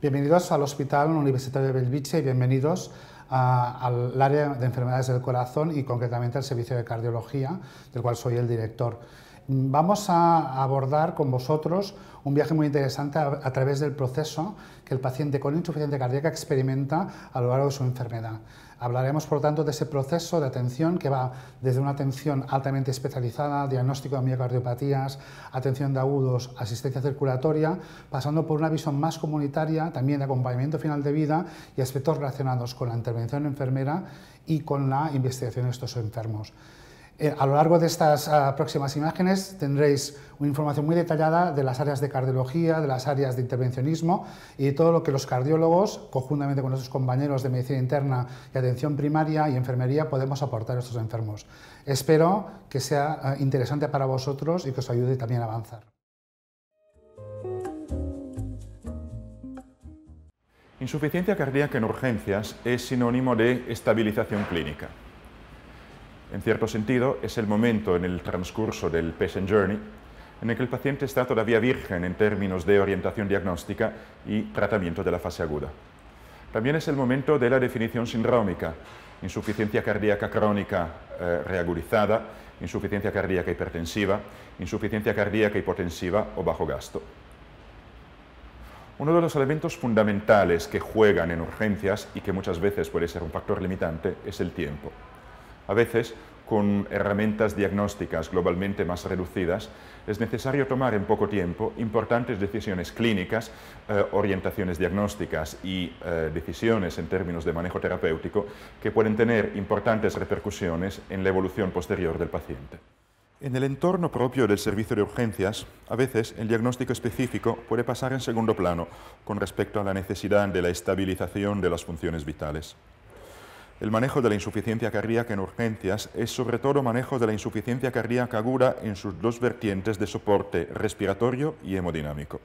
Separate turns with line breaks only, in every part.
Bienvenidos al Hospital Universitario de Belviche y bienvenidos al área de enfermedades del corazón y concretamente al servicio de cardiología, del cual soy el director. Vamos a abordar con vosotros un viaje muy interesante a, través del proceso que el paciente con insuficiencia cardíaca experimenta a lo largo de su enfermedad. Hablaremos, por lo tanto, de ese proceso de atención que va desde una atención altamente especializada, diagnóstico de miocardiopatías, atención de agudos, asistencia circulatoria, pasando por una visión más comunitaria, también de acompañamiento final de vida y aspectos relacionados con la intervención enfermera y con la investigación de estos enfermos. Eh, a lo largo de estas ah, próximas imágenes tendréis una información muy detallada de las áreas de cardiología, de las áreas de intervencionismo y de todo lo que los cardiólogos, conjuntamente con nuestros compañeros de medicina interna y atención primaria y enfermería, podemos aportar a estos enfermos. Espero que sea ah, interesante para vosotros y que os ayude también a avanzar.
Insuficiencia cardíaca en urgencias es sinónimo de estabilización clínica. En cierto sentido, es el momento en el transcurso del patient journey en el que el paciente está todavía virgen en términos de orientación diagnóstica y tratamiento de la fase aguda. También es el momento de la definición sindrómica, insuficiencia cardíaca crónica eh, reagudizada, insuficiencia cardíaca hipertensiva, insuficiencia cardíaca hipotensiva o bajo gasto. Uno de los elementos fundamentales que juegan en urgencias y que muchas veces puede ser un factor limitante es el tiempo a veces con herramientas diagnósticas globalmente más reducidas, es necesario tomar en poco tiempo importantes decisiones clínicas, eh, orientaciones diagnósticas y eh, decisiones en términos de manejo terapéutico que pueden tener importantes repercusiones en la evolución posterior del paciente. En el entorno propio del servicio de urgencias, a veces el diagnóstico específico puede pasar en segundo plano con respecto a la necesidad de la estabilización de las funciones vitales. El manejo de la insuficiencia cardíaca en urgencias es sobre todo manejo de la insuficiencia cardíaca aguda en sus dos vertientes de soporte respiratorio y hemodinámico.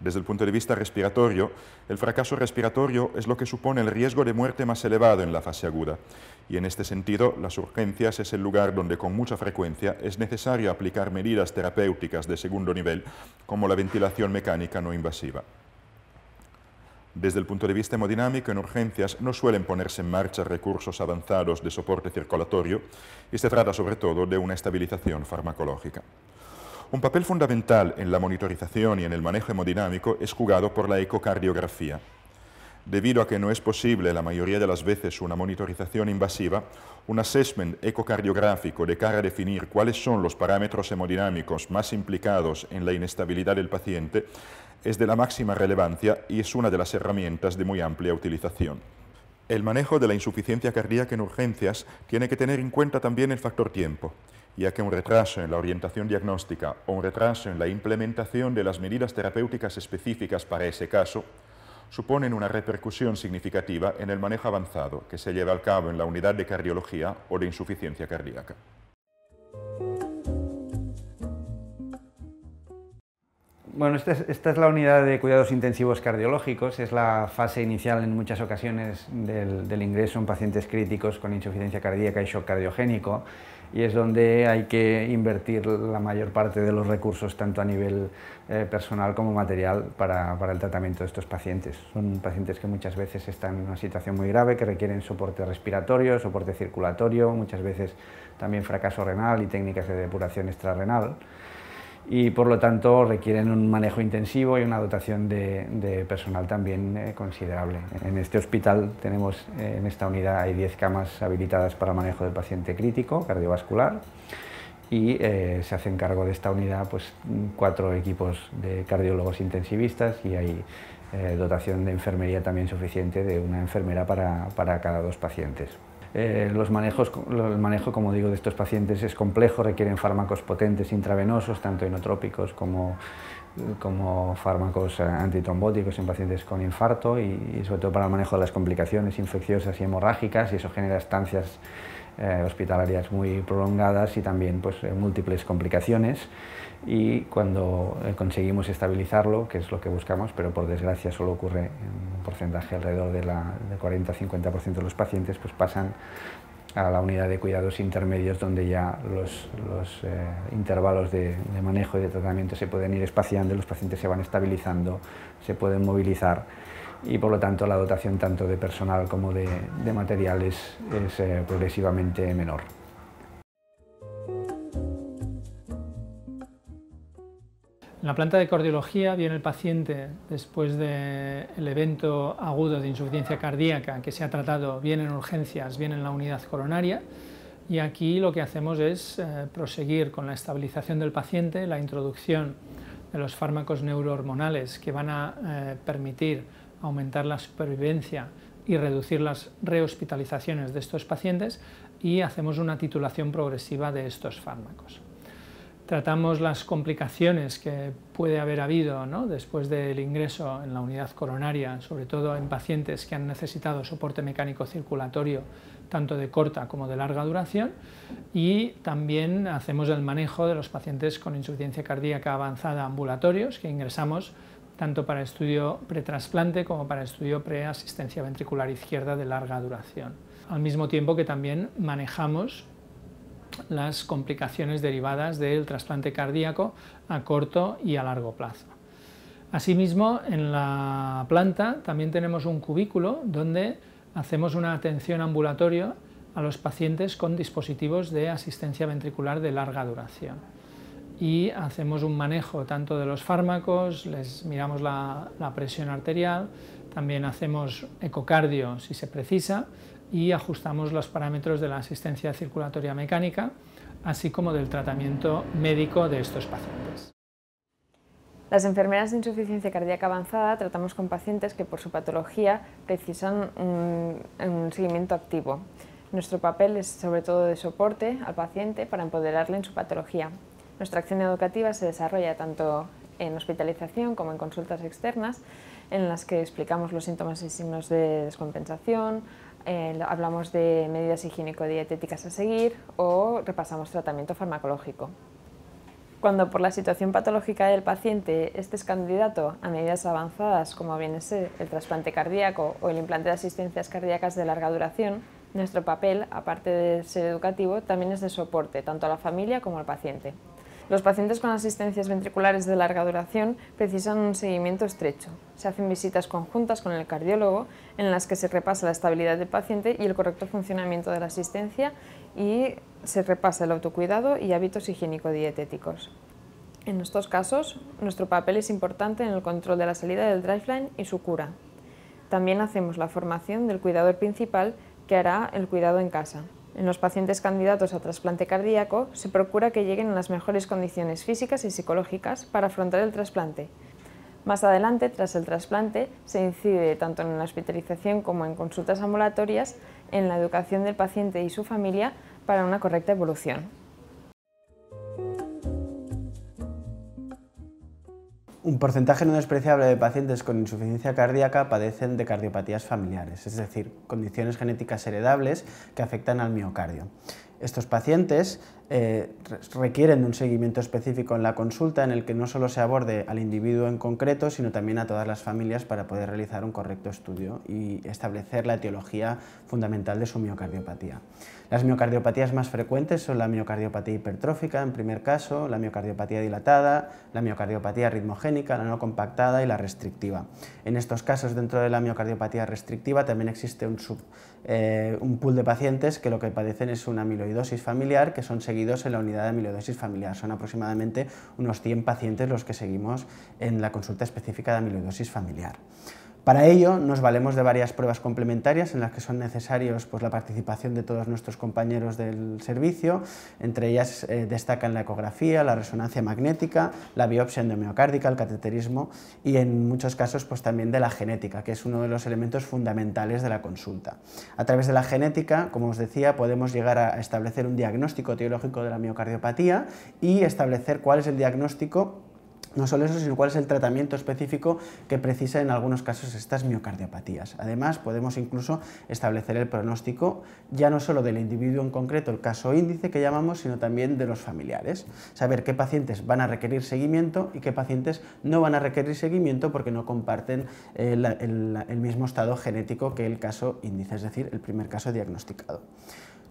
Desde el punto de vista respiratorio, el fracaso respiratorio es lo que supone el riesgo de muerte más elevado en la fase aguda, y en este sentido las urgencias es el lugar donde con mucha frecuencia es necesario aplicar medidas terapéuticas de segundo nivel, como la ventilación mecánica no invasiva. Desde el punto de vista hemodinámico, en urgencias no suelen ponerse en marcha recursos avanzados de soporte circulatorio y se trata sobre todo de una estabilización farmacológica. Un papel fundamental en la monitorización y en el manejo hemodinámico es jugado por la ecocardiografía. Debido a que no es posible la mayoría de las veces una monitorización invasiva, un assessment ecocardiográfico de cara a definir cuáles son los parámetros hemodinámicos más implicados en la inestabilidad del paciente es de la máxima relevancia y es una de las herramientas de muy amplia utilización. El manejo de la insuficiencia cardíaca en urgencias tiene que tener en cuenta también el factor tiempo, ya que un retraso en la orientación diagnóstica o un retraso en la implementación de las medidas terapéuticas específicas para ese caso suponen una repercusión significativa en el manejo avanzado que se lleva a cabo en la unidad de cardiología o de insuficiencia cardíaca.
Bueno, esta es, la unidad de cuidados intensivos cardiológicos, es la fase inicial en muchas ocasiones del, ingreso en pacientes críticos con insuficiencia cardíaca y shock cardiogénico y es donde hay que invertir la mayor parte de los recursos, tanto a nivel eh, personal como material, para, para, el tratamiento de estos pacientes. Son pacientes que muchas veces están en una situación muy grave, que requieren soporte respiratorio, soporte circulatorio, muchas veces también fracaso renal y técnicas de depuración extrarrenal y por lo tanto requieren un manejo intensivo y una dotación de, personal también eh, considerable. En este hospital tenemos, eh, en esta unidad hay 10 camas habilitadas para manejo del paciente crítico cardiovascular y eh, se hacen cargo de esta unidad pues, cuatro equipos de cardiólogos intensivistas y hay dotación de enfermería también suficiente de una enfermera para cada dos pacientes. Eh, manejos, el manejo, como digo, de estos pacientes es complejo, requieren fármacos potentes intravenosos, tanto inotrópicos como, fármacos eh, antitrombóticos en pacientes con infarto y, sobre todo para el manejo de las complicaciones infecciosas y hemorrágicas y eso genera estancias eh, hospitalarias muy prolongadas y también pues, múltiples complicaciones y cuando eh, conseguimos estabilizarlo, que es lo que buscamos, pero por desgracia solo ocurre en un porcentaje alrededor del de 40-50% de los pacientes, pues pasan a la unidad de cuidados intermedios donde ya los, eh, intervalos de, manejo y de tratamiento se pueden ir espaciando, los pacientes se van estabilizando, se pueden movilizar y por lo tanto la dotación tanto de personal como de, de materiales es eh, progresivamente menor.
En la planta de cardiología viene el paciente después del evento agudo de insuficiencia cardíaca que se ha tratado bien en urgencias, bien en la unidad coronaria. Y aquí lo que hacemos es eh, proseguir con la estabilización del paciente, la introducción de los fármacos neurohormonales que van a eh, permitir aumentar la supervivencia y reducir las rehospitalizaciones de estos pacientes y hacemos una titulación progresiva de estos fármacos tratamos las complicaciones que puede haber habido después del ingreso en la unidad coronaria, sobre todo en pacientes que han necesitado soporte mecánico circulatorio tanto de corta como de larga duración y también hacemos el manejo de los pacientes con insuficiencia cardíaca avanzada ambulatorios que ingresamos tanto para estudio pretrasplante como para estudio preasistencia ventricular izquierda de larga duración. Al mismo tiempo que también manejamos las complicaciones derivadas del trasplante cardíaco a corto y a largo plazo. Asimismo, en la planta también tenemos un cubículo donde hacemos una atención ambulatoria a los pacientes con dispositivos de asistencia ventricular de larga duración. Y hacemos un manejo tanto de los fármacos, les miramos la, la presión arterial, también hacemos ecocardio si se precisa, y ajustamos los parámetros de la asistencia circulatoria mecánica, así como del tratamiento médico de estos pacientes.
Las enfermeras de insuficiencia cardíaca avanzada tratamos con pacientes que por su patología precisan un, un seguimiento activo. Nuestro papel es sobre todo de soporte al paciente para empoderarle en su patología. Nuestra acción educativa se desarrolla tanto en hospitalización como en consultas externas, en las que explicamos los síntomas y signos de descompensación, eh, hablamos de medidas higiénico-dietéticas a seguir o repasamos tratamiento farmacológico. Cuando por la situación patológica del paciente este es candidato a medidas avanzadas como bien es el trasplante cardíaco o el implante de asistencias cardíacas de larga duración, nuestro papel, aparte de ser educativo, también es de soporte tanto a la familia como al paciente. Los pacientes con asistencias ventriculares de larga duración precisan un seguimiento estrecho. Se hacen visitas conjuntas con el cardiólogo en las que se repasa la estabilidad del paciente y el correcto funcionamiento de la asistencia y se repasa el autocuidado y hábitos higiénico-dietéticos. En estos casos, nuestro papel es importante en el control de la salida del driveline y su cura. También hacemos la formación del cuidador principal que hará el cuidado en casa. En los pacientes candidatos a trasplante cardíaco se procura que lleguen en las mejores condiciones físicas y psicológicas para afrontar el trasplante. Más adelante, tras el trasplante, se incide tanto en la hospitalización como en consultas ambulatorias en la educación del paciente y su familia para una correcta evolución.
Un porcentaje no despreciable de pacientes con insuficiencia cardíaca padecen de cardiopatías familiares, es decir, condiciones genéticas heredables que afectan al miocardio. Estos pacientes eh, requieren de un seguimiento específico en la consulta en el que no solo se aborde al individuo en concreto, sino también a todas las familias para poder realizar un correcto estudio y establecer la etiología fundamental de su miocardiopatía. Las miocardiopatías más frecuentes son la miocardiopatía hipertrófica, en primer caso, la miocardiopatía dilatada, la miocardiopatía ritmogénica, la no compactada y la restrictiva. En estos casos, dentro de la miocardiopatía restrictiva, también existe un, sub, eh, un pool de pacientes que lo que padecen es una amiloidosis familiar, que son en la unidad de amiloidosis familiar. Son aproximadamente unos 100 pacientes los que seguimos en la consulta específica de amiloidosis familiar. Para ello nos valemos de varias pruebas complementarias en las que son necesarios pues, la participación de todos nuestros compañeros del servicio, entre ellas eh, destacan la ecografía, la resonancia magnética, la biopsia endomiocárdica, el cateterismo y en muchos casos pues, también de la genética, que es uno de los elementos fundamentales de la consulta. A través de la genética, como os decía, podemos llegar a establecer un diagnóstico teológico de la miocardiopatía y establecer cuál es el diagnóstico no solo eso, sino cuál es el tratamiento específico que precisa en algunos casos estas miocardiopatías. Además, podemos incluso establecer el pronóstico ya no solo del individuo en concreto, el caso índice que llamamos, sino también de los familiares. Saber qué pacientes van a requerir seguimiento y qué pacientes no van a requerir seguimiento porque no comparten eh, el, el mismo estado genético que el caso índice, es decir, el primer caso diagnosticado.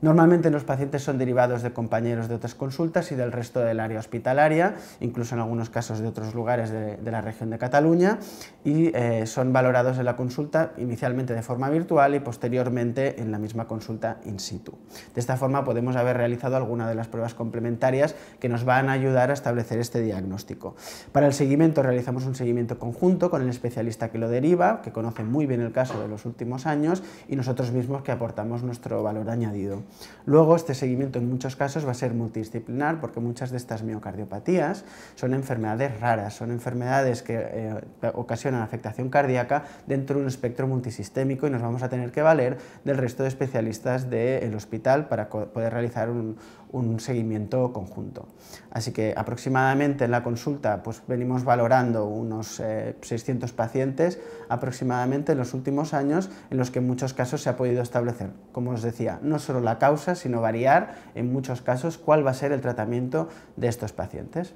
Normalmente los pacientes son derivados de compañeros de otras consultas y del resto del área hospitalaria, incluso en algunos casos de otros lugares de, la región de Cataluña, y eh, son valorados en la consulta inicialmente de forma virtual y posteriormente en la misma consulta in situ. De esta forma podemos haber realizado alguna de las pruebas complementarias que nos van a ayudar a establecer este diagnóstico. Para el seguimiento realizamos un seguimiento conjunto con el especialista que lo deriva, que conoce muy bien el caso de los últimos años, y nosotros mismos que aportamos nuestro valor añadido. Luego, este seguimiento en muchos casos va a ser multidisciplinar porque muchas de estas miocardiopatías son enfermedades raras, son enfermedades que eh, ocasionan afectación cardíaca dentro de un espectro multisistémico y nos vamos a tener que valer del resto de especialistas del hospital para poder realizar un, un seguimiento conjunto. Así que aproximadamente en la consulta pues, venimos valorando unos 600 eh, pacientes aproximadamente en los últimos años en los que en muchos casos se ha podido establecer, como os decía, no solo la causa, sino variar en muchos casos cuál va a ser el tratamiento de estos pacientes.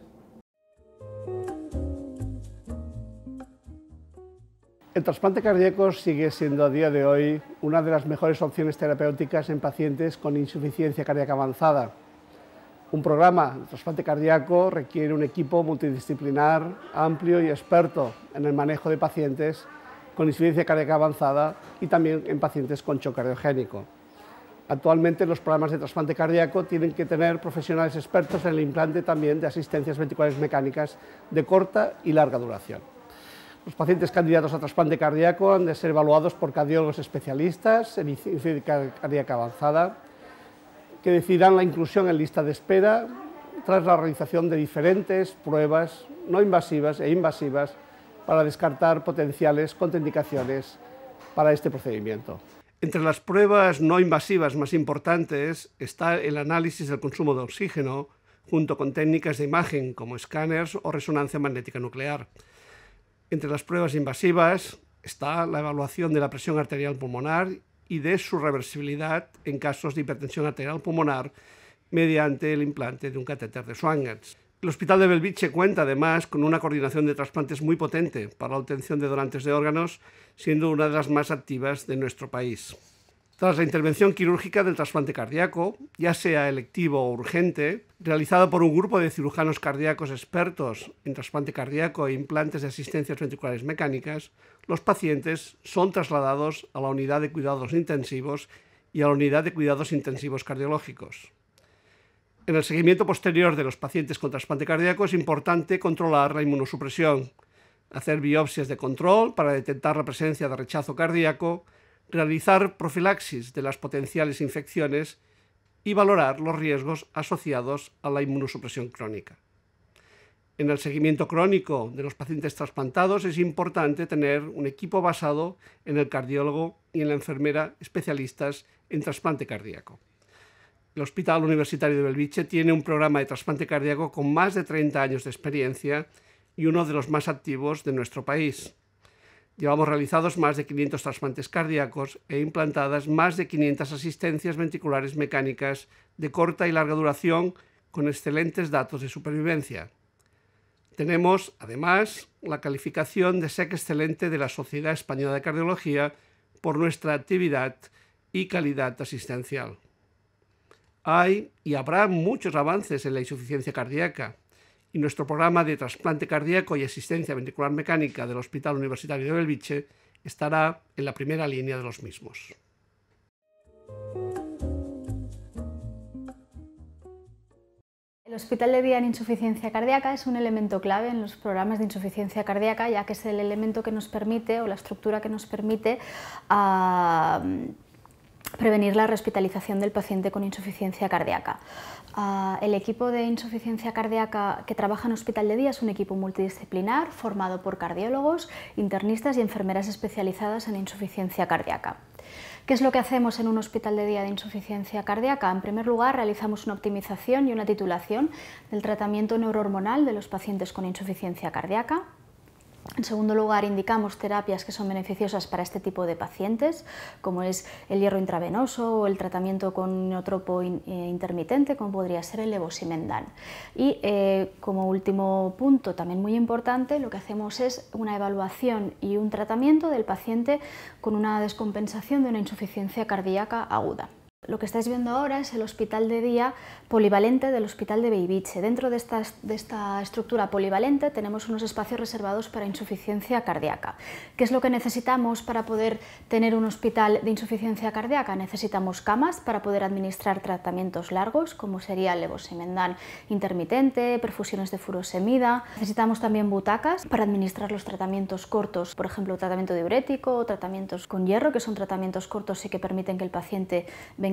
El trasplante cardíaco sigue siendo a día de
hoy una de las mejores opciones terapéuticas en pacientes con insuficiencia cardíaca avanzada. Un programa de trasplante cardíaco requiere un equipo multidisciplinar, amplio y experto en el manejo de pacientes con insuficiencia cardíaca avanzada y también en pacientes con choque cardiogénico. Actualmente los programas de trasplante cardíaco tienen que tener profesionales expertos en el implante también de asistencias ventriculares mecánicas de corta y larga duración. Los pacientes candidatos a trasplante cardíaco han de ser evaluados por cardiólogos especialistas en insuficiencia cardíaca avanzada, que decidirán la inclusión en lista de espera tras la realización de diferentes pruebas no invasivas e invasivas para descartar potenciales contraindicaciones para este procedimiento. Entre las pruebas no invasivas más importantes está el análisis del consumo de oxígeno, junto con técnicas de imagen como escáneres o resonancia magnética nuclear. Entre las pruebas invasivas está la evaluación de la presión arterial pulmonar y de su reversibilidad en casos de hipertensión arterial pulmonar mediante el implante de un catéter de Swan-Ganz. El Hospital de Belviche cuenta además con una coordinación de trasplantes muy potente para la obtención de donantes de órganos, siendo una de las más activas de nuestro país. Tras la intervención quirúrgica del trasplante cardíaco, ya sea electivo o urgente, realizada por un grupo de cirujanos cardíacos expertos en trasplante cardíaco e implantes de asistencias ventriculares mecánicas, los pacientes son trasladados a la unidad de cuidados intensivos y a la unidad de cuidados intensivos cardiológicos. En el seguimiento posterior de los pacientes con trasplante cardíaco es importante controlar la inmunosupresión, hacer biopsias de control para detectar la presencia de rechazo cardíaco, realizar profilaxis de las potenciales infecciones y valorar los riesgos asociados a la inmunosupresión crónica. En el seguimiento crónico de los pacientes trasplantados es importante tener un equipo basado en el cardiólogo y en la enfermera especialistas en trasplante cardíaco. El Hospital Universitario de Belviche tiene un programa de trasplante cardíaco con más de 30 años de experiencia y uno de los más activos de nuestro país. Llevamos realizados más de 500 trasplantes cardíacos e implantadas más de 500 asistencias ventriculares mecánicas de corta y larga duración con excelentes datos de supervivencia. Tenemos, además, la calificación de SEC excelente de la Sociedad Española de Cardiología por nuestra actividad y calidad asistencial. Hay y habrá muchos avances en la insuficiencia cardíaca, y nuestro programa de trasplante cardíaco y asistencia ventricular mecánica del Hospital Universitario de Belviche estará en la primera línea de los mismos.
El hospital de día en insuficiencia cardíaca es un elemento clave en los programas de insuficiencia cardíaca, ya que es el elemento que nos permite o la estructura que nos permite ah, prevenir la hospitalización del paciente con insuficiencia cardíaca. Ah, el equipo de insuficiencia cardíaca que trabaja en Hospital de Día es un equipo multidisciplinar formado por cardiólogos, internistas y enfermeras especializadas en insuficiencia cardíaca. ¿Qué es lo que hacemos en un hospital de día de insuficiencia cardíaca? En primer lugar, realizamos una optimización y una titulación del tratamiento neurohormonal de los pacientes con insuficiencia cardíaca. En segundo lugar, indicamos terapias que son beneficiosas para este tipo de pacientes, como es el hierro intravenoso o el tratamiento con neotropo eh, intermitente, como podría ser el levosimendan. Y eh, como último punto, también muy importante, lo que hacemos es una evaluación y un tratamiento del paciente con una descompensación de una insuficiencia cardíaca aguda. Lo que estáis viendo ahora es el hospital de día polivalente del hospital de Beibiche. Dentro de esta, estructura polivalente tenemos unos espacios reservados para insuficiencia cardíaca. ¿Qué es lo que necesitamos para poder tener un hospital de insuficiencia cardíaca? Necesitamos camas para poder administrar tratamientos largos, como sería el levosimendán intermitente, perfusiones de furosemida. Necesitamos también butacas para administrar los tratamientos cortos, por ejemplo, tratamiento diurético tratamientos con hierro, que son tratamientos cortos y que permiten que el paciente venga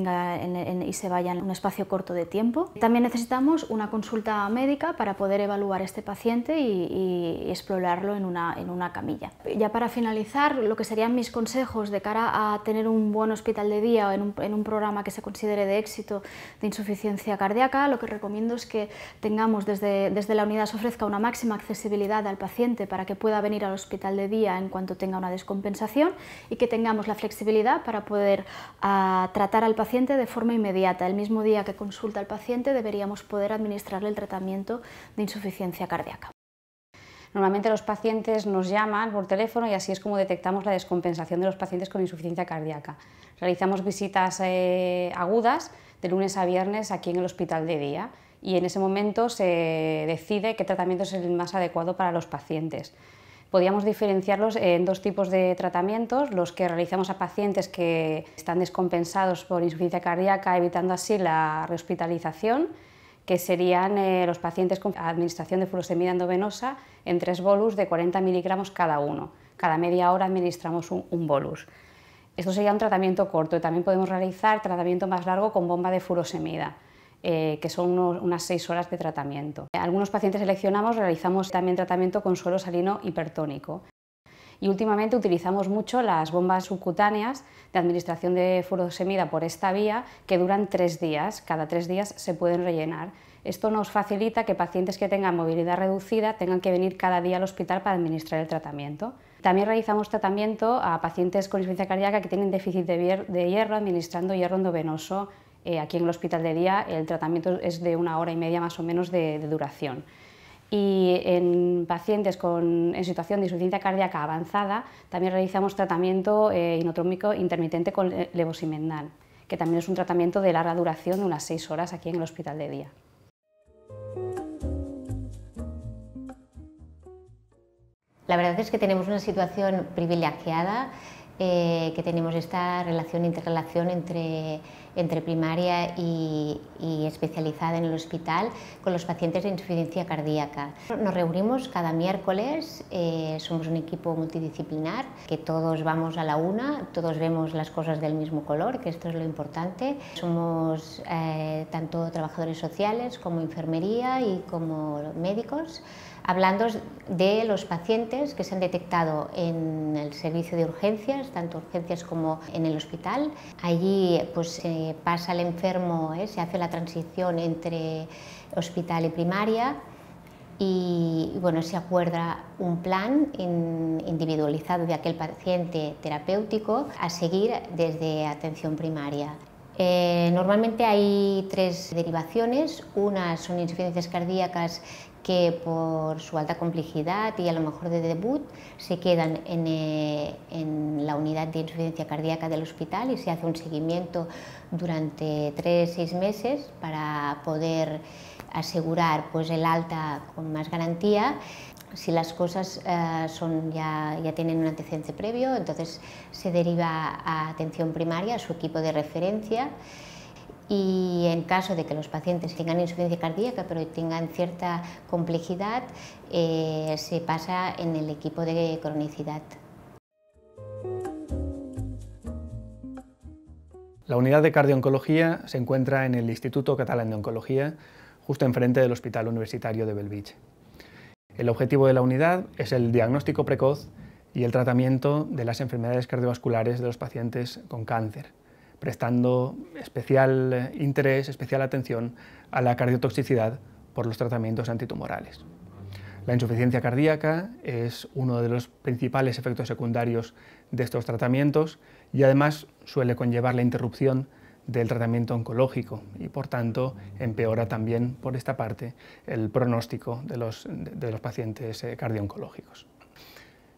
y se vaya en un espacio corto de tiempo. También necesitamos una consulta médica para poder evaluar este paciente y, explorarlo en una, en una camilla. Ya para finalizar, lo que serían mis consejos de cara a tener un buen hospital de día o en un, en un programa que se considere de éxito de insuficiencia cardíaca, lo que recomiendo es que tengamos desde, desde la unidad se ofrezca una máxima accesibilidad al paciente para que pueda venir al hospital de día en cuanto tenga una descompensación y que tengamos la flexibilidad para poder ah, tratar al paciente de forma inmediata. El mismo día que consulta al paciente
deberíamos poder administrarle el tratamiento de insuficiencia cardíaca. Normalmente los pacientes nos llaman por teléfono y así es como detectamos la descompensación de los pacientes con insuficiencia cardíaca. Realizamos visitas eh, agudas de lunes a viernes aquí en el hospital de día y en ese momento se decide qué tratamiento es el más adecuado para los pacientes. Podíamos diferenciarlos en dos tipos de tratamientos, los que realizamos a pacientes que están descompensados por insuficiencia cardíaca, evitando así la rehospitalización, que serían eh, los pacientes con administración de furosemida endovenosa en tres bolus de 40 miligramos cada uno. Cada media hora administramos un, bolus. Esto sería un tratamiento corto. También podemos realizar tratamiento más largo con bomba de furosemida. Eh, que son unas seis horas de tratamiento. Algunos pacientes seleccionamos, realizamos también tratamiento con suelo salino hipertónico. Y últimamente utilizamos mucho las bombas subcutáneas de administración de furosemida por esta vía, que duran tres días, cada tres días se pueden rellenar. Esto nos facilita que pacientes que tengan movilidad reducida tengan que venir cada día al hospital para administrar el tratamiento. También realizamos tratamiento a pacientes con insuficiencia cardíaca que tienen déficit de hierro, administrando hierro endovenoso eh, aquí en el hospital de día el tratamiento es de una hora y media más o menos de, duración. Y en pacientes en situación de insuficiencia cardíaca avanzada también realizamos tratamiento eh, inotrómico intermitente con levosimendal, que también es un tratamiento de larga duración de unas seis horas aquí en el hospital de
día. La verdad es que tenemos una situación privilegiada, eh, que tenemos esta relación, interrelación entre entre primaria y, especializada en el hospital con los pacientes de insuficiencia cardíaca. Nos reunimos cada miércoles, eh, somos un equipo multidisciplinar, que todos vamos a la una, todos vemos las cosas del mismo color, que esto es lo importante. Somos eh, tanto trabajadores sociales como enfermería y como médicos hablando de los pacientes que se han detectado en el servicio de urgencias, tanto urgencias como en el hospital. Allí pues, eh, pasa el enfermo, eh, se hace la transición entre hospital y primaria y bueno, se acuerda un plan individualizado de aquel paciente terapéutico a seguir desde atención primaria. Eh, normalmente hay tres derivaciones. Una son insuficiencias cardíacas que por su alta complejidad y a lo mejor de debut se quedan en, eh, la unidad de insuficiencia cardíaca del hospital y se hace un seguimiento durante tres o seis meses para poder asegurar pues, el alta con más garantía si las cosas eh, ya, tienen un antecedente previo, entonces se deriva a atención primaria, a su equipo de referencia. Y en caso de que los pacientes tengan insuficiencia cardíaca, pero tengan cierta complejidad, eh, se pasa en el equipo de cronicidad.
La unidad de cardiooncología se encuentra en el Instituto Catalán de Oncología, justo enfrente del Hospital Universitario de Belviche. El objetivo de la unidad es el diagnóstico precoz y el tratamiento de las enfermedades cardiovasculares de los pacientes con cáncer, prestando especial eh, interés, especial atención a la cardiotoxicidad por los tratamientos antitumorales. La insuficiencia cardíaca es uno de los principales efectos secundarios de estos tratamientos y además suele conllevar la interrupción del tratamiento oncológico y por tanto empeora también por esta parte el pronóstico de los, de los pacientes eh, cardiooncológicos.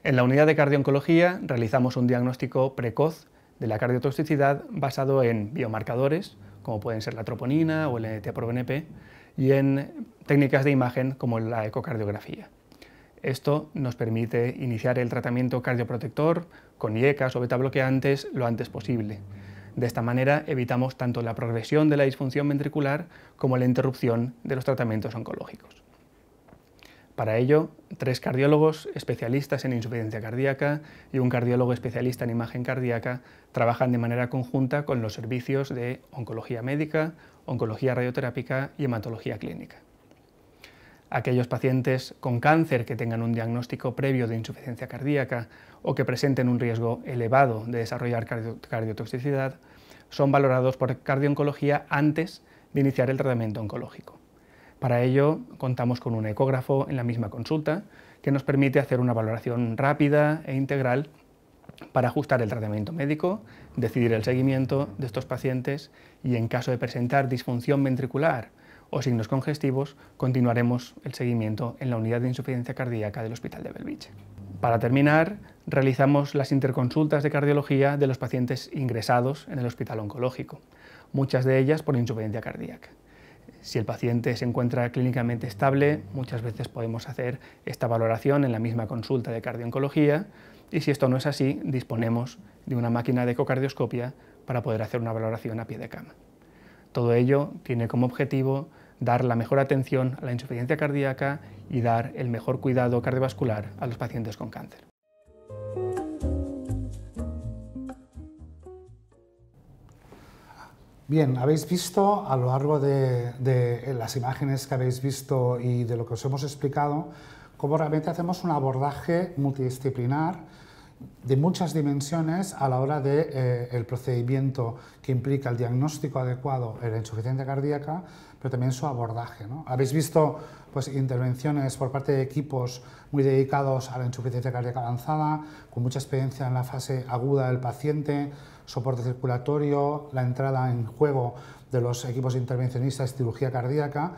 En la unidad de cardio-oncología realizamos un diagnóstico precoz de la cardiotoxicidad basado en biomarcadores, como pueden ser la troponina o el NT-proBNP, y en técnicas de imagen como la ecocardiografía. Esto nos permite iniciar el tratamiento cardioprotector con IECAS o beta bloqueantes lo antes posible. De esta manera evitamos tanto la progresión de la disfunción ventricular como la interrupción de los tratamientos oncológicos. Para ello, tres cardiólogos especialistas en insuficiencia cardíaca y un cardiólogo especialista en imagen cardíaca trabajan de manera conjunta con los servicios de oncología médica, oncología radioterápica y hematología clínica. Aquellos pacientes con cáncer que tengan un diagnóstico previo de insuficiencia cardíaca o que presenten un riesgo elevado de desarrollar cardiotoxicidad son valorados por cardiooncología antes de iniciar el tratamiento oncológico. Para ello, contamos con un ecógrafo en la misma consulta que nos permite hacer una valoración rápida e integral para ajustar el tratamiento médico, decidir el seguimiento de estos pacientes y en caso de presentar disfunción ventricular o signos congestivos, continuaremos el seguimiento en la unidad de insuficiencia cardíaca del Hospital de Belviche. Para terminar, realizamos las interconsultas de cardiología de los pacientes ingresados en el hospital oncológico, muchas de ellas por insuficiencia cardíaca. Si el paciente se encuentra clínicamente estable, muchas veces podemos hacer esta valoración en la misma consulta de cardiooncología y si esto no es así, disponemos de una máquina de ecocardioscopia para poder hacer una valoración a pie de cama. Todo ello tiene como objetivo dar la mejor atención a la insuficiencia cardíaca y dar el mejor cuidado cardiovascular a los
pacientes con cáncer. Bien, habéis visto a lo largo de, las imágenes que habéis visto y de lo que os hemos explicado, cómo realmente hacemos un abordaje multidisciplinar de muchas dimensiones a la hora del de, eh, procedimiento que implica el diagnóstico adecuado en la insuficiencia cardíaca, pero también su abordaje. Habéis visto pues, intervenciones por parte de equipos muy dedicados a la insuficiencia cardíaca avanzada, con mucha experiencia en la fase aguda del paciente, soporte circulatorio, la entrada en juego de los equipos intervencionistas de cirugía cardíaca,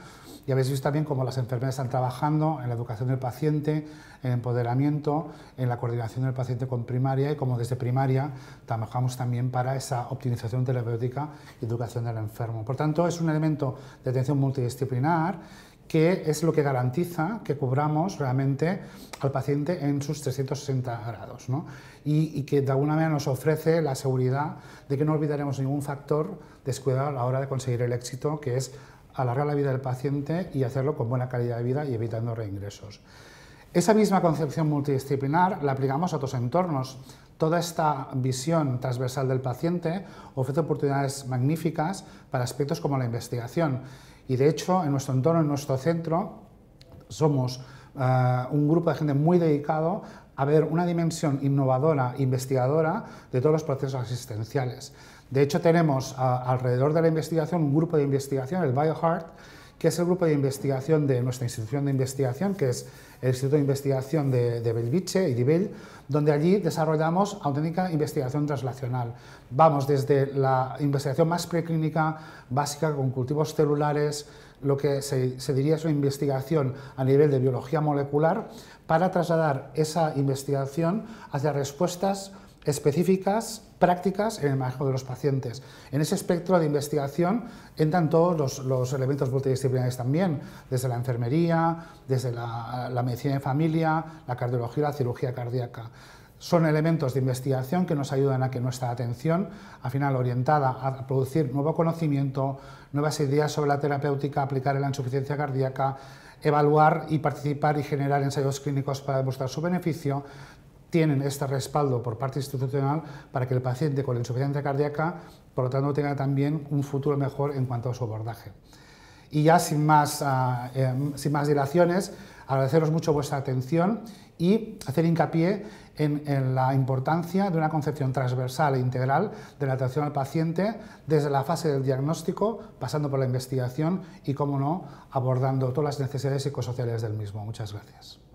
y habéis visto también cómo las enfermeras están trabajando en la educación del paciente, en empoderamiento, en la coordinación del paciente con primaria y como desde primaria trabajamos también para esa optimización terapéutica y educación del enfermo. Por tanto, es un elemento de atención multidisciplinar que es lo que garantiza que cubramos realmente al paciente en sus 360 grados y, y, que de alguna manera nos ofrece la seguridad de que no olvidaremos ningún factor descuidado a la hora de conseguir el éxito, que es alargar la vida del paciente y hacerlo con buena calidad de vida y evitando reingresos. Esa misma concepción multidisciplinar la aplicamos a otros entornos. Toda esta visión transversal del paciente ofrece oportunidades magníficas para aspectos como la investigación. Y de hecho, en nuestro entorno, en nuestro centro, somos eh, un grupo de gente muy dedicado a ver una dimensión innovadora, investigadora de todos los procesos asistenciales. De hecho, tenemos alrededor de la investigación un grupo de investigación, el BioHeart, que es el grupo de investigación de nuestra institución de investigación, que es el Instituto de Investigación de, de Belviche y Bell, donde allí desarrollamos auténtica investigación translacional. Vamos desde la investigación más preclínica, básica, con cultivos celulares, lo que se, se diría es una investigación a nivel de biología molecular, para trasladar esa investigación hacia respuestas específicas, prácticas en el manejo de los pacientes. En ese espectro de investigación entran todos los, elementos multidisciplinares también, desde la enfermería, desde la, la medicina de familia, la cardiología, la cirugía cardíaca. Son elementos de investigación que nos ayudan a que nuestra atención, al final orientada a producir nuevo conocimiento, nuevas ideas sobre la terapéutica, aplicar en la insuficiencia cardíaca, evaluar y participar y generar ensayos clínicos para demostrar su beneficio, tienen este respaldo por parte institucional para que el paciente con la insuficiencia cardíaca, por lo tanto, tenga también un futuro mejor en cuanto a su abordaje. Y ya sin más ah, em, dilaciones, Agradeceros mucho vuestra atención y hacer hincapié en, la importancia de una concepción transversal e integral de la atención al paciente desde la fase del diagnóstico, pasando por la investigación y, como no, abordando todas las necesidades psicosociales del mismo. Muchas gracias.